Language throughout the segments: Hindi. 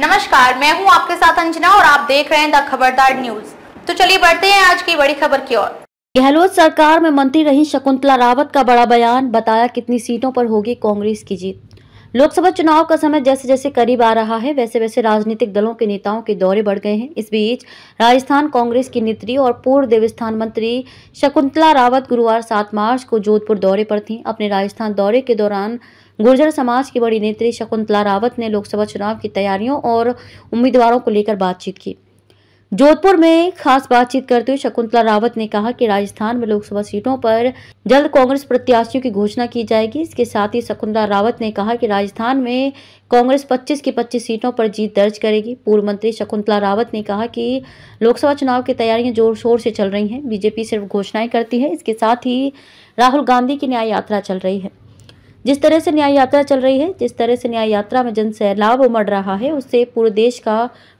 नमस्कार मैं हूं आपके साथ अंजना और आप देख रहे हैं द खबरदार न्यूज तो चलिए बढ़ते हैं आज की बड़ी खबर की ओर गहलोत सरकार में मंत्री रही शकुंतला रावत का बड़ा बयान बताया कितनी सीटों पर होगी कांग्रेस की जीत लोकसभा चुनाव का समय जैसे जैसे करीब आ रहा है वैसे वैसे राजनीतिक दलों के नेताओं के दौरे बढ़ गए हैं इस बीच राजस्थान कांग्रेस की नेत्री और पूर्व देवस्थान मंत्री शकुंतला रावत गुरुवार सात मार्च को जोधपुर दौरे पर थीं अपने राजस्थान दौरे के दौरान गुर्जर समाज की बड़ी नेत्री शकुंतला रावत ने लोकसभा चुनाव की तैयारियों और उम्मीदवारों को लेकर बातचीत की जोधपुर में खास बातचीत करते हुए शकुंतला रावत ने कहा कि राजस्थान में लोकसभा सीटों पर जल्द कांग्रेस प्रत्याशियों की घोषणा की जाएगी इसके साथ ही शकुंतला रावत ने कहा कि राजस्थान में कांग्रेस 25 की 25 सीटों पर जीत दर्ज करेगी पूर्व मंत्री शकुंतला रावत ने कहा कि लोकसभा चुनाव की तैयारियां जोर शोर से चल रही हैं बीजेपी सिर्फ घोषणाएं करती है इसके साथ ही राहुल गांधी की न्याय यात्रा चल रही है जिस तरह से न्याय यात्रा चल रही है जिस तरह से न्याय यात्रा में जन सैलाब उमड़ रहा है उससे पूरे देश का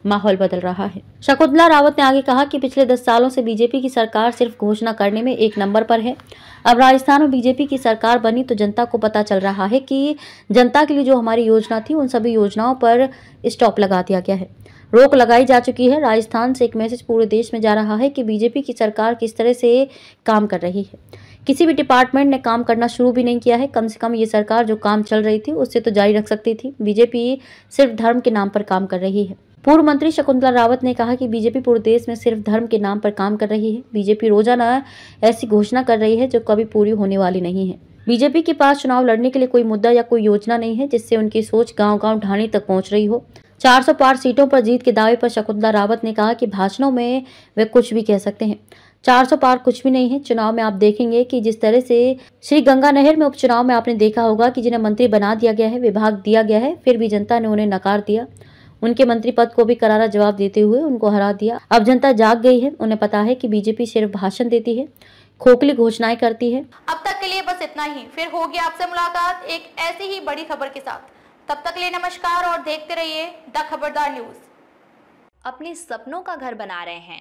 माहौल बदल रहा है शकुंतला रावत ने आगे कहा कि पिछले दस सालों से बीजेपी की सरकार सिर्फ घोषणा करने में एक नंबर पर है अब राजस्थान में बीजेपी की सरकार बनी तो जनता को पता चल रहा है कि जनता के लिए जो हमारी योजना थी उन सभी योजनाओं पर स्टॉप लगा दिया गया है रोक लगाई जा चुकी है राजस्थान से एक मैसेज पूरे देश में जा रहा है कि बीजेपी की सरकार किस तरह से काम कर रही है किसी भी डिपार्टमेंट ने काम करना शुरू भी नहीं किया है कम से कम ये सरकार जो काम चल रही थी उससे तो जारी रख सकती थी बीजेपी सिर्फ धर्म के नाम पर काम कर रही है पूर्व मंत्री शकुंतला रावत ने कहा कि बीजेपी पूरे देश में सिर्फ धर्म के नाम पर काम कर रही है बीजेपी रोजाना ऐसी घोषणा कर रही है जो कभी पूरी होने वाली नहीं है बीजेपी के पास चुनाव लड़ने के लिए कोई मुद्दा या कोई योजना नहीं है जिससे उनकी सोच गांव-गांव ढाणी तक पहुंच रही हो 400 पार सीटों पर जीत के दावे पर शकुंतला रावत ने कहा कि भाषणों में वे कुछ भी कह सकते हैं 400 पार कुछ भी नहीं है चुनाव में आप देखेंगे कि जिस तरह से श्री गंगा नहर में उपचुनाव में आपने देखा होगा कि जिन्हें मंत्री बना दिया गया है विभाग दिया गया है फिर भी जनता ने उन्हें नकार दिया उनके मंत्री पद को भी करारा जवाब देते हुए उनको हरा दिया अब जनता जाग गई है उन्हें पता है कि बीजेपी सिर्फ भाषण देती है खोखली घोषणाएं करती है अब तक के लिए बस इतना ही फिर होगी आपसे मुलाकात एक ऐसी ही बड़ी खबर के साथ तब तक लिए नमस्कार और देखते रहिए द खबरदार न्यूज अपने सपनों का घर बना रहे हैं